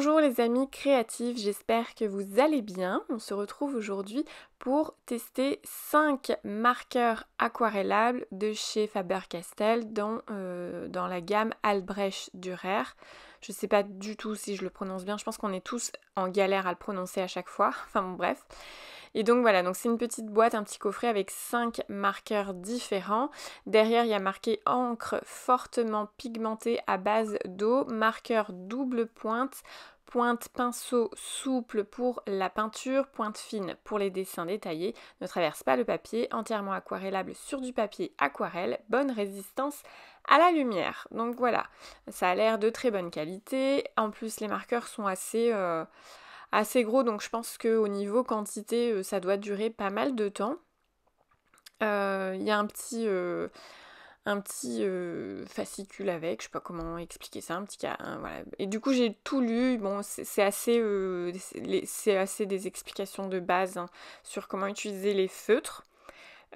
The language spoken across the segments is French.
Bonjour les amis créatifs, j'espère que vous allez bien. On se retrouve aujourd'hui pour tester 5 marqueurs aquarellables de chez Faber-Castell dans, euh, dans, la gamme Albrecht Durer. Je ne sais pas du tout si je le prononce bien, je pense qu'on est tous en galère à le prononcer à chaque fois. Enfin bon bref. Et donc voilà, donc c'est une petite boîte, un petit coffret avec 5 marqueurs différents. Derrière, il y a marqué encre fortement pigmentée à base d'eau, marqueur double pointe, pointe pinceau souple pour la peinture, pointe fine pour les dessins détaillés, ne traverse pas le papier, entièrement aquarellable sur du papier aquarelle, bonne résistance à la lumière. Donc voilà, ça a l'air de très bonne qualité. En plus, les marqueurs sont assez... Euh, assez gros, donc je pense qu'au niveau quantité, euh, ça doit durer pas mal de temps. Euh, il y a un petit, euh, un petit fascicule avec, je sais pas comment expliquer ça, un petit cas. Et du coup, j'ai tout lu. Bon, c'est assez, c'est assez des explications de base hein, sur comment utiliser les feutres.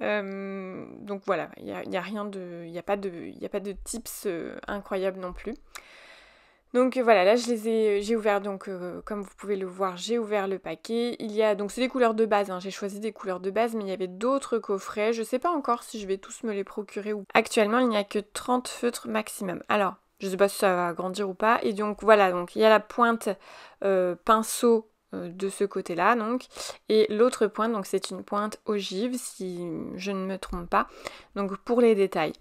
donc voilà, il n'y a, a, rien de, il a pas de, il a pas de tips incroyables non plus. Donc euh, voilà, là je les ai, euh, j'ai ouvert donc euh, comme vous pouvez le voir, j'ai ouvert le paquet. Il y a donc c'est des couleurs de base, hein. j'ai choisi des couleurs de base, mais il y avait d'autres coffrets. Je ne sais pas encore si je vais tous me les procurer ou. Actuellement, il n'y a que 30 feutres maximum. Alors, je sais pas si ça va grandir ou pas. Et donc voilà, donc il y a la pointe pinceau de ce côté-là donc et l'autre pointe donc c'est une pointe ogive si je ne me trompe pas donc pour les détails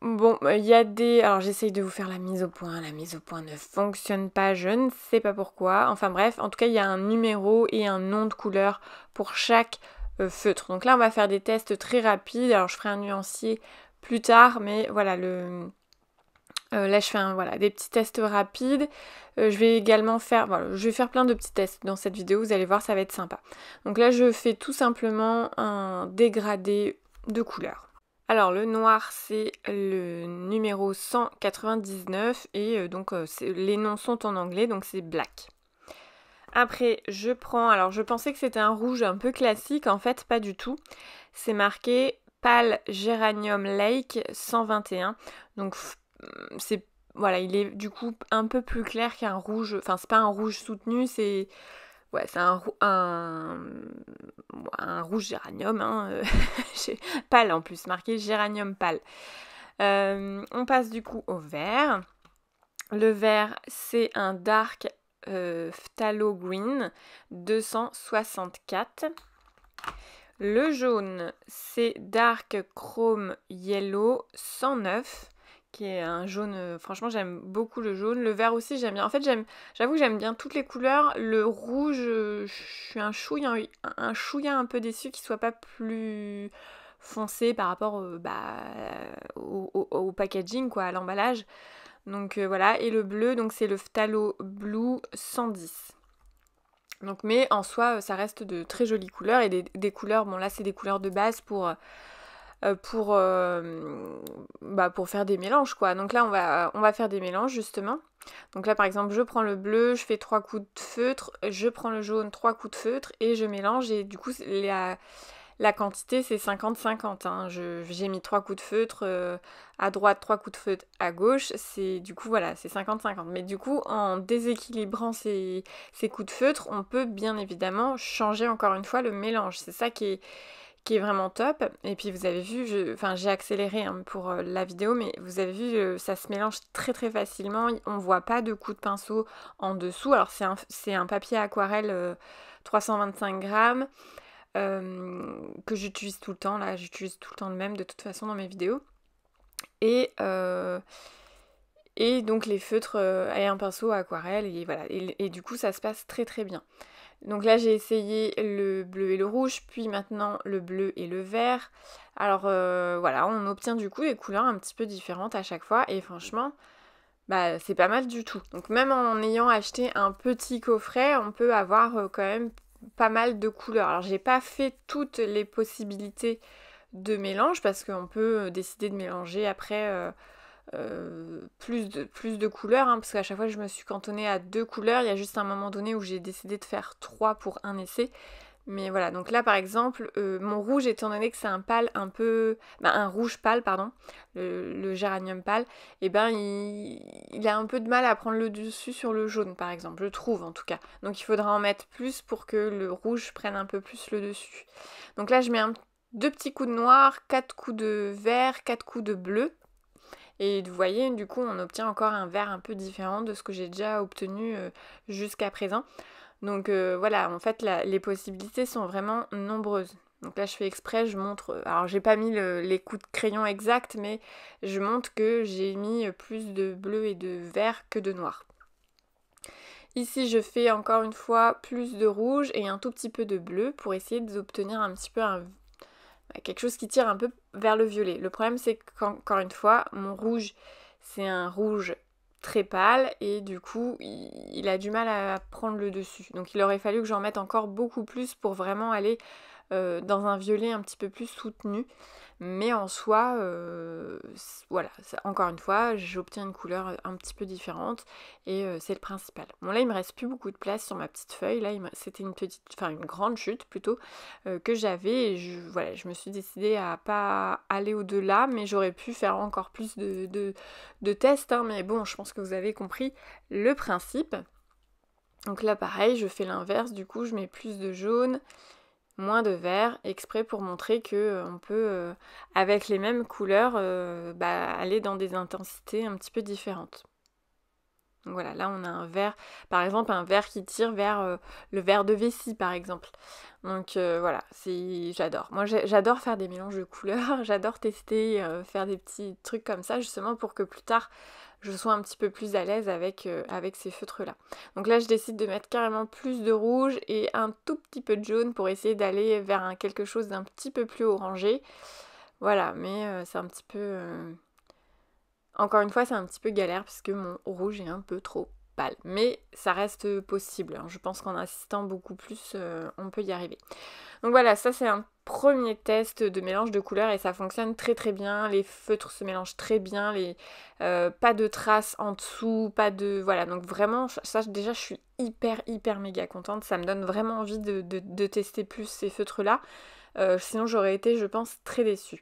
Bon, bah, il y a des... Alors j'essaye de vous faire la mise au point. La mise au point ne fonctionne pas, je ne sais pas pourquoi. Enfin bref, en tout cas, il y a un numéro et un nom de couleur pour chaque euh, feutre. Donc là, on va faire des tests très rapides. Alors je ferai un nuancier plus tard, mais voilà, le... Euh, là, je fais voilà, des petits tests rapides. Euh, je vais également faire, voilà, je vais faire plein de petits tests dans cette vidéo. Vous allez voir, ça va être sympa. Donc là, je fais tout simplement un dégradé de couleur. Alors le noir c'est le numéro 199 et euh, donc euh, les noms sont en anglais donc c'est black. Après je prends, alors je pensais que c'était un rouge un peu classique, en fait pas du tout. C'est marqué Pale Geranium Lake 121. Donc mm, c'est voilà, il est du coup un peu plus clair qu'un rouge, enfin c'est pas un rouge soutenu, c'est Ouais, c'est un, un, rouge géranium, hein, euh, pâle en plus, marqué géranium pâle. Euh, on passe du coup au vert. Le vert, c'est un dark phtalo green 264. Le jaune, c'est dark chrome yellow 109 qui est un jaune. Euh, franchement, j'aime beaucoup le jaune. Le vert aussi, j'aime bien. En fait, j'aime, j'avoue que j'aime bien toutes les couleurs. Le rouge, euh, je suis un chouïa, un chouïa un peu déçu qu'il soit pas plus foncé par rapport euh, bah, au, packaging, quoi, à l'emballage. Donc voilà. Et le bleu, donc c'est le Phtalo Blue 110. Donc, mais en soi, ça reste de très jolies couleurs et des, des couleurs. Bon, là, c'est des couleurs de base pour euh, pour, euh, bah, pour faire des mélanges quoi. Donc là on va, on va faire des mélanges justement. Donc là par exemple je prends le bleu, je fais trois coups de feutre, je prends le jaune, trois coups de feutre et je mélange et du coup la, la quantité c'est 50-50. Hein. J'ai mis trois coups de feutre euh, à droite, trois coups de feutre à gauche. C'est du coup voilà, c'est 50-50. Mais du coup en déséquilibrant ces, ces coups de feutre, on peut bien évidemment changer encore une fois le mélange. C'est ça qui est qui est vraiment top. Et puis vous avez vu, je... enfin j'ai accéléré hein, pour euh, la vidéo, mais vous avez vu, euh, ça se mélange très très facilement. On voit pas de coup de pinceau en dessous. Alors c'est un, un papier aquarelle 325 euh, grammes que j'utilise tout le temps. Là, j'utilise tout le temps le même de toute façon dans mes vidéos. Et et donc les feutres et un pinceau aquarelle et voilà. et du coup ça se passe très très bien. Donc là j'ai essayé le bleu et le rouge, puis maintenant le bleu et le vert. Alors euh, voilà, on obtient du coup des couleurs un petit peu différentes à chaque fois et franchement, bah, c'est pas mal du tout. Donc même en ayant acheté un petit coffret, on peut avoir euh, quand même pas mal de couleurs. Alors j'ai pas fait toutes les possibilités de mélange parce qu'on peut euh, décider de mélanger après. Euh, plus, de, plus de couleurs, hein, parce qu'à chaque fois je me suis cantonnée à deux couleurs. Il y a juste un moment donné où j'ai décidé de faire trois pour un essai. Mais voilà, donc là par exemple, euh, mon rouge, étant donné que c'est un pâle un peu. Bah, un rouge pâle, pardon, le, géranium pâle, et eh ben il, a un peu de mal à prendre le dessus sur le jaune par exemple, je trouve en tout cas. Donc il faudra en mettre plus pour que le rouge prenne un peu plus le dessus. Donc là je mets deux petits coups de noir, quatre coups de vert, quatre coups de bleu. Et vous voyez, du coup, on obtient encore un vert un peu différent de ce que j'ai déjà obtenu euh, jusqu'à présent. Donc euh, voilà, en fait, les possibilités sont vraiment nombreuses. Donc là, je fais exprès, je montre. Euh, alors, j'ai pas mis les coups de crayon exacts, mais je montre que j'ai mis plus de bleu et de vert que de noir. Ici, je fais encore une fois plus de rouge et un tout petit peu de bleu pour essayer d'obtenir un petit peu un quelque chose qui tire un peu vers le violet. Le problème c'est qu'encore une fois, mon rouge, c'est un rouge très pâle et du coup il, a du mal à prendre le dessus. Donc il aurait fallu que j'en mette encore beaucoup plus pour vraiment aller euh, dans un violet un petit peu plus soutenu. Mais en soi, euh, voilà, encore une fois, j'obtiens une couleur euh, un petit peu différente et c'est le principal. Bon là, il me reste plus beaucoup de place sur ma petite feuille. Là, c'était une petite, enfin une grande chute plutôt que j'avais. Je, voilà, je me suis décidée à pas aller au-delà, mais j'aurais pu faire encore plus de, tests. Hein. mais bon, je pense que vous avez compris le principe. Donc là pareil, je fais l'inverse, du coup je mets plus de jaune, moins de vert exprès pour montrer que euh, on peut, euh, avec les mêmes couleurs, euh, bah, aller dans des intensités un petit peu différentes. Donc voilà, là on a un vert, par exemple un vert qui tire vers euh, le vert de vessie par exemple. Donc euh, voilà, c'est j'adore. Moi j'adore faire des mélanges de couleurs, j'adore tester, euh, faire des petits trucs comme ça justement pour que plus tard je sois un petit peu plus à l'aise avec, avec ces feutres là. Donc là je décide de mettre carrément plus de rouge et un tout petit peu de jaune pour essayer d'aller vers quelque chose d'un petit peu plus orangé. Voilà, mais c'est un petit peu encore une fois, c'est un petit peu galère puisque mon rouge est un peu trop pâle. Mais ça reste possible. Hein. Je pense qu'en insistant beaucoup plus, euh, on peut y arriver. Donc voilà, ça c'est un premier test de mélange de couleurs et ça fonctionne très très bien. Les feutres se mélangent très bien, euh, pas de traces en dessous, pas de... Voilà, donc vraiment, ça déjà je suis hyper hyper méga contente. Ça me donne vraiment envie de, tester plus ces feutres-là. Euh, sinon j'aurais été, je pense, très déçue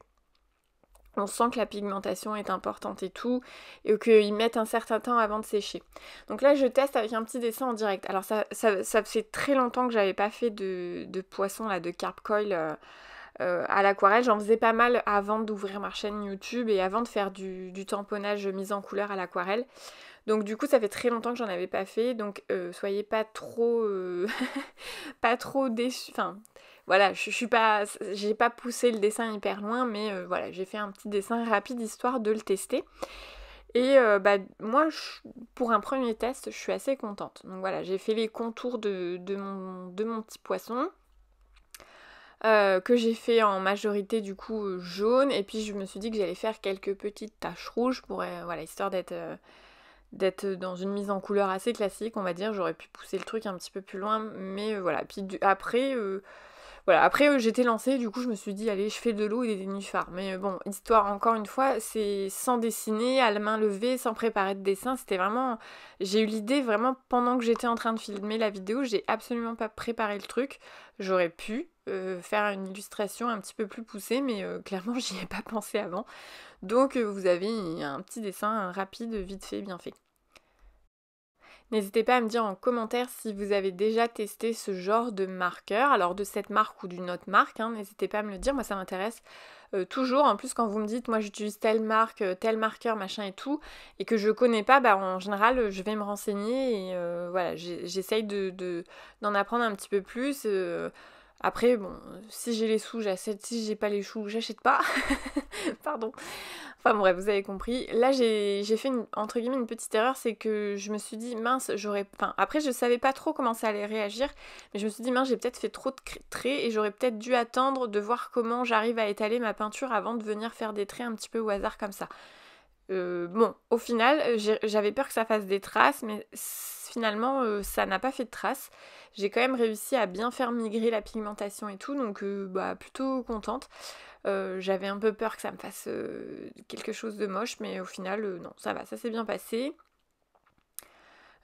on sent que la pigmentation est importante et tout, et qu'ils mettent un certain temps avant de sécher. Donc là, je teste avec un petit dessin en direct. Alors ça, ça, fait très longtemps que j'avais pas fait de, de, poisson, là, de carp coil euh, euh, à l'aquarelle. J'en faisais pas mal avant d'ouvrir ma chaîne YouTube et avant de faire du, tamponnage mise en couleur à l'aquarelle. Donc du coup, ça fait très longtemps que j'en avais pas fait, donc euh, soyez pas trop, pas trop déçus, enfin voilà, je, suis pas, j'ai pas poussé le dessin hyper loin, mais euh, voilà, j'ai fait un petit dessin rapide histoire de le tester. Et euh, bah, moi, pour un premier test, je suis assez contente. Donc voilà, j'ai fait les contours de, mon, de mon, petit poisson. Euh, que j'ai fait en majorité du coup jaune et puis je me suis dit que j'allais faire quelques petites taches rouges pour voilà histoire d'être d'être dans une mise en couleur assez classique, on va dire. J'aurais pu pousser le truc un petit peu plus loin, mais voilà. Puis après, voilà, après euh, j'étais lancée, du coup je me suis dit allez je fais de l'eau et des nénuphars. Mais euh, bon, histoire encore une fois, c'est sans dessiner, à la main levée, sans préparer de dessin, c'était vraiment... J'ai eu l'idée vraiment pendant que j'étais en train de filmer la vidéo, j'ai absolument pas préparé le truc. J'aurais pu euh, faire une illustration un petit peu plus poussée, mais clairement j'y ai pas pensé avant. Donc vous avez un petit dessin rapide, vite fait, bien fait. N'hésitez pas à me dire en commentaire si vous avez déjà testé ce genre de marqueur, alors de cette marque ou d'une autre marque, hein, n'hésitez pas à me le dire, moi ça m'intéresse euh, toujours. En plus quand vous me dites moi j'utilise telle marque, euh, tel marqueur, machin et tout, et que je connais pas, bah en général je vais me renseigner et euh, voilà, j'essaye de, d'en apprendre un petit peu plus. Après, bon, si j'ai les sous, j'achète. Si j'ai pas les choux, j'achète pas. Pardon. Enfin bref, vous avez compris. Là, j'ai fait une, entre guillemets une petite erreur, c'est que je me suis dit mince, j'aurais. Enfin, après, je savais pas trop comment ça allait réagir, mais je me suis dit mince, j'ai peut-être fait trop de traits et j'aurais peut-être dû attendre de voir comment j'arrive à étaler ma peinture avant de venir faire des traits un petit peu au hasard comme ça. Euh, bon, au final, euh, j'avais peur que ça fasse des traces, mais finalement, euh, ça n'a pas fait de traces. J'ai quand même réussi à bien faire migrer la pigmentation et tout, donc bah, plutôt contente. j'avais un peu peur que ça me fasse quelque chose de moche, mais au final, non, ça va, ça s'est bien passé.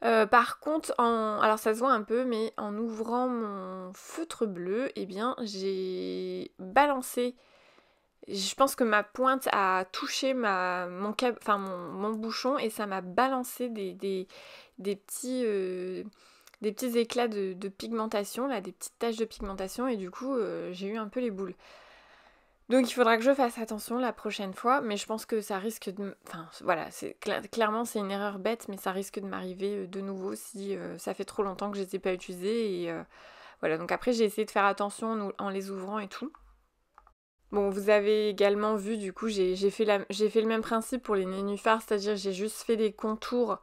par contre, en... alors ça se voit un peu, mais en ouvrant mon feutre bleu, eh bien, j'ai balancé je pense que ma pointe a touché ma, mon, bouchon et ça m'a balancé des, petits, euh, des petits éclats de, pigmentation, là, des petites taches de pigmentation et du coup euh, j'ai eu un peu les boules. Donc il faudra que je fasse attention la prochaine fois, mais je pense que ça risque de... Enfin voilà, c'est clairement c'est une erreur bête, mais ça risque de m'arriver euh, de nouveau si ça fait trop longtemps que je ne les ai pas utilisé Et voilà, donc après j'ai essayé de faire attention en les ouvrant et tout. Bon, vous avez également vu, du coup, j'ai fait, le même principe pour les nénuphars, c'est-à-dire j'ai juste fait des contours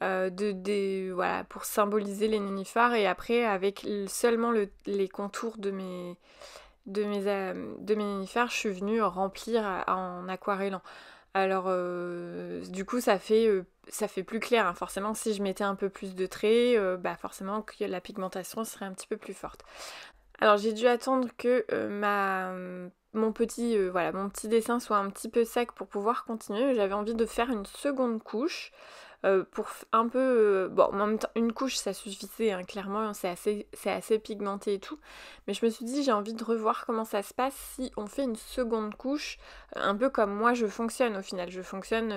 euh, de, des, voilà, pour symboliser les nénuphars et après, avec seulement les contours de mes, euh, de, mes, nénuphars, je suis venue remplir euh, en aquarellant. Alors, du coup, ça fait, ça fait plus clair. Hein. Forcément, si je mettais un peu plus de traits, bah forcément que la pigmentation serait un petit peu plus forte. Alors j'ai dû attendre que euh, ma mon petit euh, voilà mon petit dessin soit un petit peu sec pour pouvoir continuer. J'avais envie de faire une seconde couche. Euh, pour un peu... Euh, bon, en même temps, une couche, ça suffisait, hein, clairement, hein, c'est assez, assez pigmenté et tout. Mais je me suis dit, j'ai envie de revoir comment ça se passe si on fait une seconde couche, euh, un peu comme moi, je fonctionne au final. Je fonctionne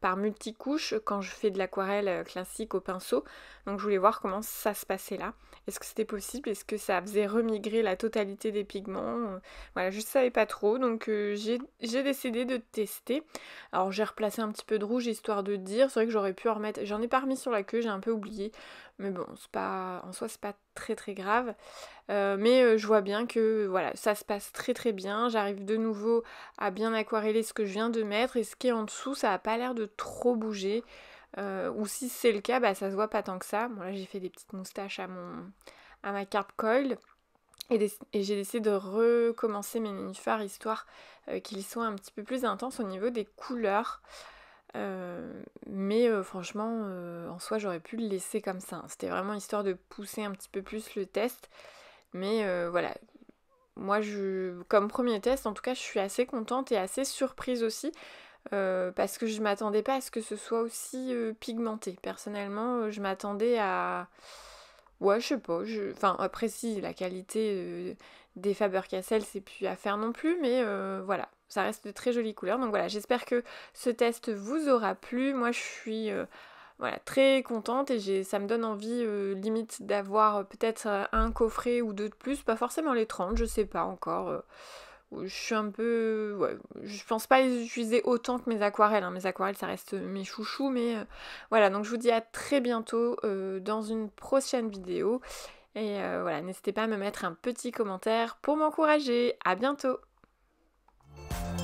par multicouches quand je fais de l'aquarelle classique au pinceau. Donc je voulais voir comment ça se passait là. Est-ce que c'était possible Est-ce que ça faisait remigrer la totalité des pigments Voilà, je ne savais pas trop, donc j'ai décidé de tester. Alors j'ai replacé un petit peu de rouge histoire de dire, c'est vrai que j'aurais pu en remettre. J'en ai pas remis sur la queue, j'ai un peu oublié. Mais bon, c'est pas. En soi, c'est pas très très grave. Euh, mais euh, je vois bien que voilà, ça se passe très très bien. J'arrive de nouveau à bien aquareller ce que je viens de mettre. Et ce qui est en dessous, ça a pas l'air de trop bouger. Euh, ou si c'est le cas, bah ça se voit pas tant que ça. Bon là j'ai fait des petites moustaches à mon à ma carte coil. Et, j'ai décidé de recommencer mes nénuphars histoire qu'ils soient un petit peu plus intenses au niveau des couleurs. Euh, mais euh, franchement, euh, en soi, j'aurais pu le laisser comme ça. Hein. C'était vraiment histoire de pousser un petit peu plus le test. Mais voilà, moi, je, comme premier test, en tout cas, je suis assez contente et assez surprise aussi. parce que je m'attendais pas à ce que ce soit aussi pigmenté. Personnellement, je m'attendais à. Ouais, je sais pas. Enfin, après, si, la qualité des Faber-Castell, c'est plus à faire non plus, mais voilà ça reste de très jolies couleurs. Donc voilà, j'espère que ce test vous aura plu. Moi, je suis euh, voilà, très contente et ça me donne envie euh, limite d'avoir euh, peut-être un coffret ou deux de plus, pas forcément les 30, je sais pas encore. je suis un peu. je pense pas les utiliser autant que mes aquarelles. Hein. Mes aquarelles, ça reste mes chouchous, mais voilà. Donc je vous dis à très bientôt dans une prochaine vidéo. Et voilà, n'hésitez pas à me mettre un petit commentaire pour m'encourager. À bientôt! Thank uh, you.